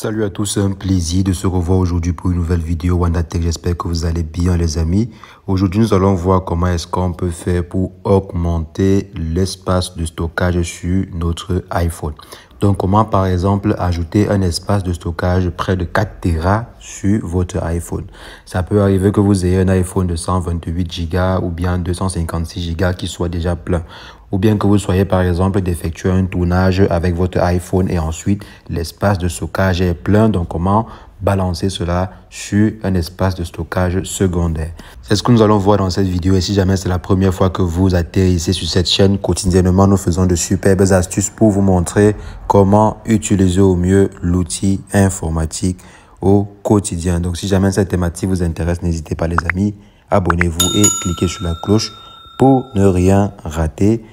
Salut à tous, un plaisir de se revoir aujourd'hui pour une nouvelle vidéo WandaTech. J'espère que vous allez bien les amis. Aujourd'hui, nous allons voir comment est-ce qu'on peut faire pour augmenter l'espace de stockage sur notre iPhone. Donc, comment par exemple ajouter un espace de stockage près de 4 Tera sur votre iPhone. Ça peut arriver que vous ayez un iPhone de 128 Go ou bien 256 Go qui soit déjà plein ou bien que vous soyez par exemple d'effectuer un tournage avec votre iPhone et ensuite l'espace de stockage est plein. Donc comment balancer cela sur un espace de stockage secondaire. C'est ce que nous allons voir dans cette vidéo et si jamais c'est la première fois que vous atterrissez sur cette chaîne, quotidiennement nous faisons de superbes astuces pour vous montrer comment utiliser au mieux l'outil informatique au quotidien. Donc si jamais cette thématique vous intéresse, n'hésitez pas les amis, abonnez-vous et cliquez sur la cloche pour ne rien rater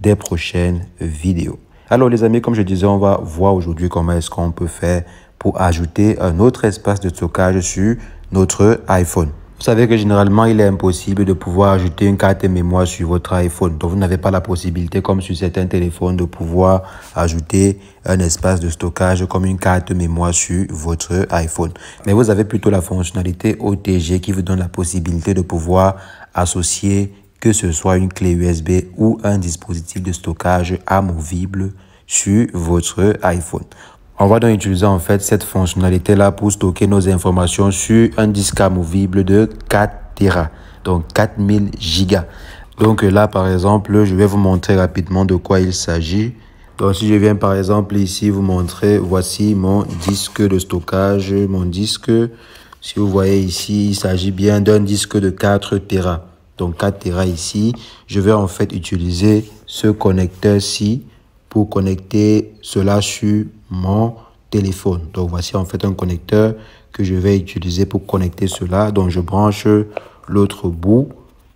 des prochaines vidéos. Alors les amis, comme je disais, on va voir aujourd'hui comment est-ce qu'on peut faire pour ajouter un autre espace de stockage sur notre iPhone. Vous savez que généralement, il est impossible de pouvoir ajouter une carte mémoire sur votre iPhone. Donc, vous n'avez pas la possibilité, comme sur certains téléphones, de pouvoir ajouter un espace de stockage comme une carte mémoire sur votre iPhone. Mais vous avez plutôt la fonctionnalité OTG qui vous donne la possibilité de pouvoir associer que ce soit une clé USB ou un dispositif de stockage amovible sur votre iPhone. On va donc utiliser en fait cette fonctionnalité là pour stocker nos informations sur un disque amovible de 4 Tera, donc 4000 gigas. Donc là par exemple, je vais vous montrer rapidement de quoi il s'agit. Donc si je viens par exemple ici vous montrer, voici mon disque de stockage, mon disque. Si vous voyez ici, il s'agit bien d'un disque de 4 Tera donc 4 Tera ici. Je vais en fait utiliser ce connecteur-ci pour connecter cela sur mon téléphone. Donc voici en fait un connecteur que je vais utiliser pour connecter cela. Donc je branche l'autre bout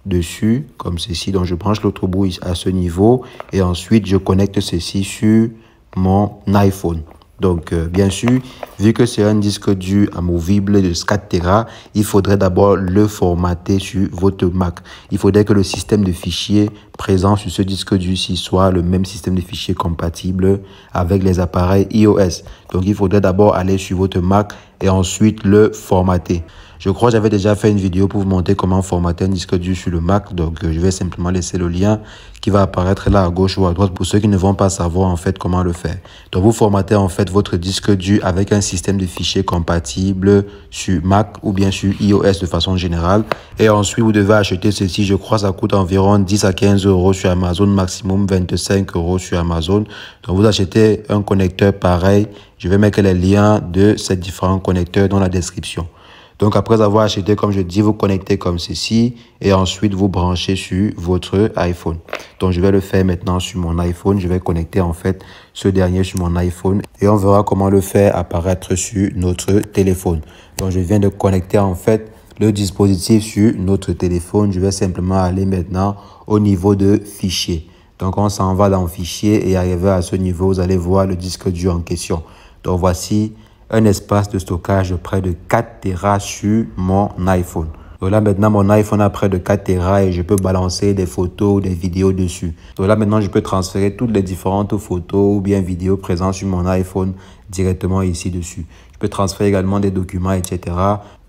dessus comme ceci. Donc je branche l'autre bout à ce niveau et ensuite je connecte ceci sur mon iPhone. Donc, euh, bien sûr, vu que c'est un disque dur amovible de 4 Tera, il faudrait d'abord le formater sur votre Mac. Il faudrait que le système de fichiers présent sur ce disque dur soit le même système de fichiers compatible avec les appareils iOS. Donc, il faudrait d'abord aller sur votre Mac, et ensuite le formater. Je crois que j'avais déjà fait une vidéo pour vous montrer comment formater un disque dur sur le Mac. Donc, euh, je vais simplement laisser le lien qui va apparaître là à gauche ou à droite pour ceux qui ne vont pas savoir en fait comment le faire. Donc, vous formatez en fait votre disque dur avec un système de fichiers compatible sur Mac ou bien sur iOS de façon générale. Et ensuite, vous devez acheter ceci. Je crois que ça coûte environ 10 à 15 euros sur Amazon, maximum 25 euros sur Amazon. Donc, vous achetez un connecteur pareil je vais mettre les liens de ces différents connecteurs dans la description. Donc après avoir acheté, comme je dis, vous connectez comme ceci et ensuite vous branchez sur votre iPhone. Donc je vais le faire maintenant sur mon iPhone. Je vais connecter en fait ce dernier sur mon iPhone et on verra comment le faire apparaître sur notre téléphone. Donc je viens de connecter en fait le dispositif sur notre téléphone. Je vais simplement aller maintenant au niveau de fichiers. Donc on s'en va dans fichier et arrivé à ce niveau, vous allez voir le disque dur en question. Donc voici un espace de stockage de près de 4 Tera sur mon iPhone. Donc là maintenant mon iPhone a près de 4 Tera et je peux balancer des photos ou des vidéos dessus. Donc là maintenant je peux transférer toutes les différentes photos ou bien vidéos présentes sur mon iPhone directement ici dessus. Je peux transférer également des documents etc.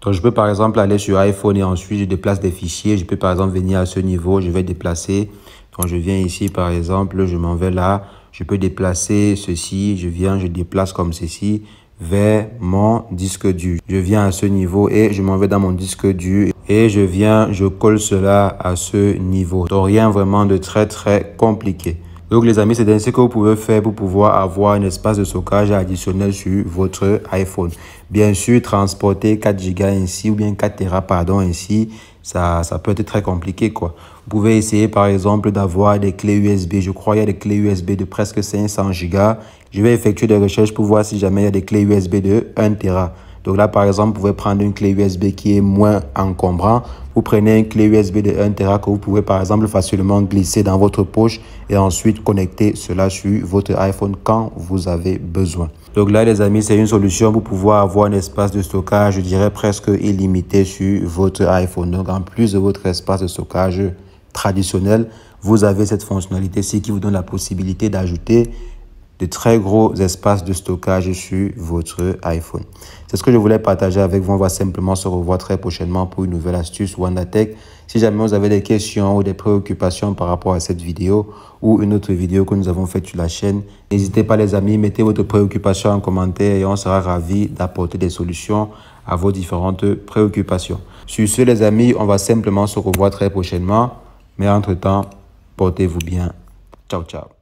Donc je peux par exemple aller sur iPhone et ensuite je déplace des fichiers. Je peux par exemple venir à ce niveau, je vais déplacer. Quand je viens ici par exemple, je m'en vais là, je peux déplacer ceci, je viens, je déplace comme ceci vers mon disque dur. Je viens à ce niveau et je m'en vais dans mon disque dur et je viens, je colle cela à ce niveau. Donc rien vraiment de très très compliqué. Donc les amis, c'est ainsi que vous pouvez faire pour pouvoir avoir un espace de stockage additionnel sur votre iPhone. Bien sûr, transporter 4 Go ainsi ou bien 4 Tera pardon ainsi ça, peut être très compliqué. Quoi. Vous pouvez essayer par exemple d'avoir des clés USB. Je crois qu'il y a des clés USB de presque 500 Go. Je vais effectuer des recherches pour voir si jamais il y a des clés USB de 1 Tera. Donc là, par exemple, vous pouvez prendre une clé USB qui est moins encombrante. Vous prenez une clé USB de 1 Tera que vous pouvez, par exemple, facilement glisser dans votre poche et ensuite connecter cela sur votre iPhone quand vous avez besoin. Donc là, les amis, c'est une solution pour pouvoir avoir un espace de stockage, je dirais presque illimité sur votre iPhone. Donc en plus de votre espace de stockage traditionnel, vous avez cette fonctionnalité-ci qui vous donne la possibilité d'ajouter de très gros espaces de stockage sur votre iPhone. C'est ce que je voulais partager avec vous. On va simplement se revoir très prochainement pour une nouvelle astuce WandaTech. Si jamais vous avez des questions ou des préoccupations par rapport à cette vidéo ou une autre vidéo que nous avons faite sur la chaîne, n'hésitez pas les amis, mettez votre préoccupation en commentaire et on sera ravi d'apporter des solutions à vos différentes préoccupations. Sur ce les amis, on va simplement se revoir très prochainement. Mais entre-temps, portez-vous bien. Ciao, ciao.